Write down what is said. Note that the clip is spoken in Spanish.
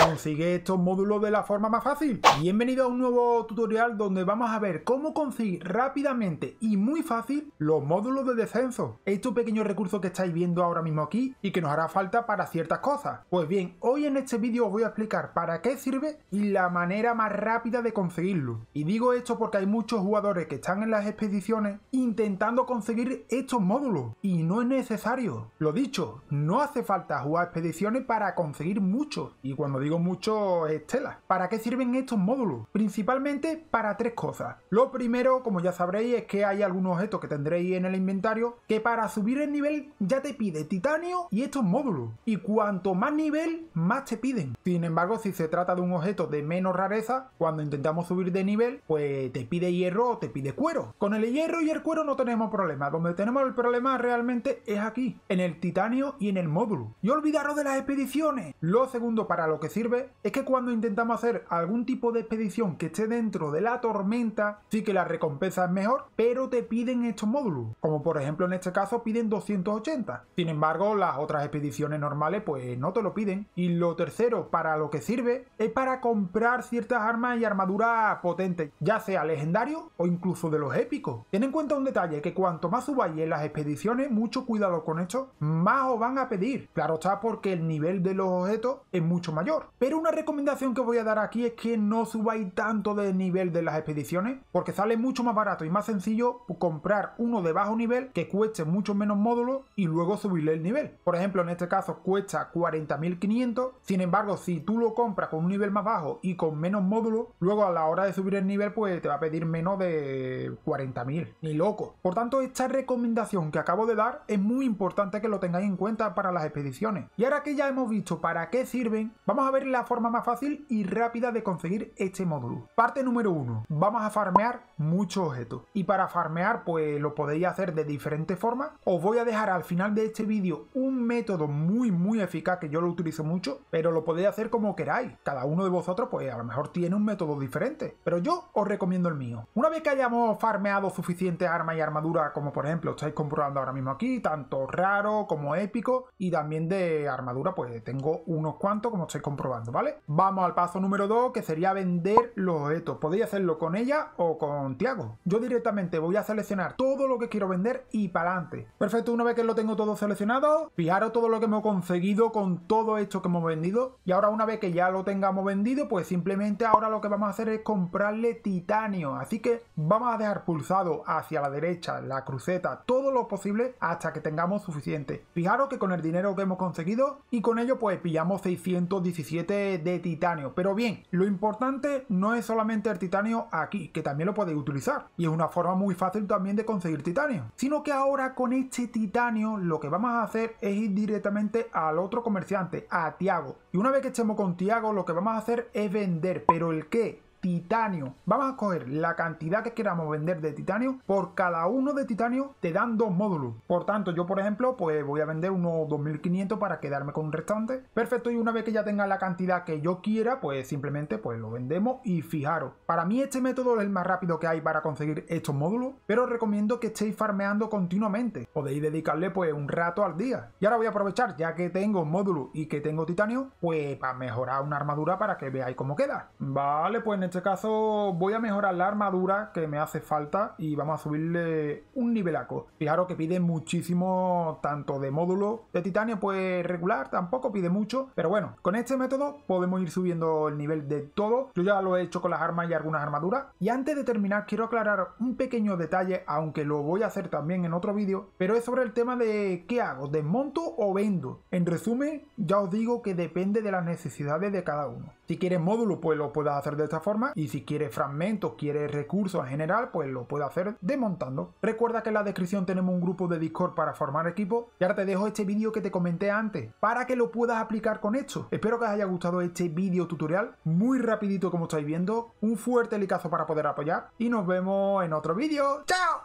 Consigue estos módulos de la forma más fácil. Bienvenido a un nuevo tutorial donde vamos a ver cómo conseguir rápidamente y muy fácil los módulos de descenso. Estos pequeños recursos que estáis viendo ahora mismo aquí y que nos hará falta para ciertas cosas. Pues bien, hoy en este vídeo os voy a explicar para qué sirve y la manera más rápida de conseguirlo. Y digo esto porque hay muchos jugadores que están en las expediciones intentando conseguir estos módulos y no es necesario. Lo dicho, no hace falta jugar expediciones para conseguir mucho y cuando digo mucho, estela. ¿Para qué sirven estos módulos? Principalmente para tres cosas. Lo primero, como ya sabréis, es que hay algunos objetos que tendréis en el inventario que para subir el nivel ya te pide titanio y estos módulos. Y cuanto más nivel, más te piden. Sin embargo, si se trata de un objeto de menos rareza, cuando intentamos subir de nivel, pues te pide hierro o te pide cuero. Con el hierro y el cuero no tenemos problema. Donde tenemos el problema realmente es aquí, en el titanio y en el módulo. Y olvidaros de las expediciones. Lo segundo para lo que sirve es que cuando intentamos hacer algún tipo de expedición que esté dentro de la tormenta, sí que la recompensa es mejor, pero te piden estos módulos, como por ejemplo en este caso piden 280. Sin embargo, las otras expediciones normales pues no te lo piden. Y lo tercero para lo que sirve es para comprar ciertas armas y armaduras potentes, ya sea legendario o incluso de los épicos. Ten en cuenta un detalle que cuanto más subáis en las expediciones, mucho cuidado con esto, más os van a pedir. Claro está porque el nivel de los objetos es mucho mayor. Pero una recomendación que voy a dar aquí es que no subáis tanto de nivel de las expediciones, porque sale mucho más barato y más sencillo comprar uno de bajo nivel que cueste mucho menos módulos y luego subirle el nivel. Por ejemplo, en este caso cuesta 40.500, sin embargo, si tú lo compras con un nivel más bajo y con menos módulos, luego a la hora de subir el nivel pues te va a pedir menos de 40.000, ni loco. Por tanto, esta recomendación que acabo de dar es muy importante que lo tengáis en cuenta para las expediciones. Y ahora que ya hemos visto para qué sirven, vamos a ver la forma más fácil y rápida de conseguir este módulo. Parte número 1. Vamos a farmear muchos objetos. Y para farmear, pues lo podéis hacer de diferentes formas. Os voy a dejar al final de este vídeo un método muy, muy eficaz que yo lo utilizo mucho, pero lo podéis hacer como queráis. Cada uno de vosotros, pues a lo mejor tiene un método diferente. Pero yo os recomiendo el mío. Una vez que hayamos farmeado suficiente arma y armadura, como por ejemplo estáis comprobando ahora mismo aquí, tanto raro como épico, y también de armadura, pues tengo unos cuantos, como estáis comprobando comprobando, ¿vale? Vamos al paso número 2, que sería vender los objetos. Podéis hacerlo con ella o con Tiago. Yo directamente voy a seleccionar todo lo que quiero vender y para adelante. Perfecto, una vez que lo tengo todo seleccionado, fijaros todo lo que hemos conseguido con todo esto que hemos vendido. Y ahora una vez que ya lo tengamos vendido, pues simplemente ahora lo que vamos a hacer es comprarle titanio. Así que vamos a dejar pulsado hacia la derecha la cruceta todo lo posible hasta que tengamos suficiente. Fijaros que con el dinero que hemos conseguido y con ello pues pillamos 617 de titanio. Pero bien, lo importante no es solamente el titanio aquí, que también lo podéis utilizar. Y es una forma muy fácil también de conseguir titanio. Sino que ahora con este titanio lo que vamos a hacer es ir directamente al otro comerciante, a Tiago. Y una vez que estemos con Tiago, lo que vamos a hacer es vender. ¿Pero el qué? titanio. Vamos a coger la cantidad que queramos vender de titanio. Por cada uno de titanio te dan dos módulos. Por tanto, yo por ejemplo, pues voy a vender unos 2500 para quedarme con un restante. Perfecto, y una vez que ya tenga la cantidad que yo quiera, pues simplemente pues lo vendemos y fijaros. Para mí este método es el más rápido que hay para conseguir estos módulos, pero recomiendo que estéis farmeando continuamente. Podéis dedicarle pues un rato al día. Y ahora voy a aprovechar, ya que tengo módulo y que tengo titanio, pues para mejorar una armadura para que veáis cómo queda. Vale, pues este este caso voy a mejorar la armadura que me hace falta y vamos a subirle un nivelaco. Claro que pide muchísimo tanto de módulo de titanio pues regular, tampoco pide mucho, pero bueno, con este método podemos ir subiendo el nivel de todo. Yo ya lo he hecho con las armas y algunas armaduras. Y antes de terminar quiero aclarar un pequeño detalle, aunque lo voy a hacer también en otro vídeo, pero es sobre el tema de qué hago, desmonto o vendo. En resumen, ya os digo que depende de las necesidades de cada uno. Si quieres módulo, pues lo puedes hacer de esta forma. Y si quieres fragmentos, quieres recursos en general, pues lo puedes hacer desmontando. Recuerda que en la descripción tenemos un grupo de Discord para formar equipo. Y ahora te dejo este vídeo que te comenté antes para que lo puedas aplicar con esto. Espero que os haya gustado este vídeo tutorial. Muy rapidito como estáis viendo. Un fuerte licazo para poder apoyar. Y nos vemos en otro vídeo. ¡Chao!